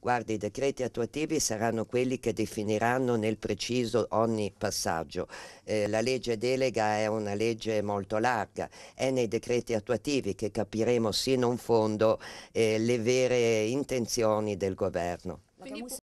Guarda, i decreti attuativi saranno quelli che definiranno nel preciso ogni passaggio. Eh, la legge delega è una legge molto larga, è nei decreti attuativi che capiremo sino in fondo eh, le vere intenzioni del governo.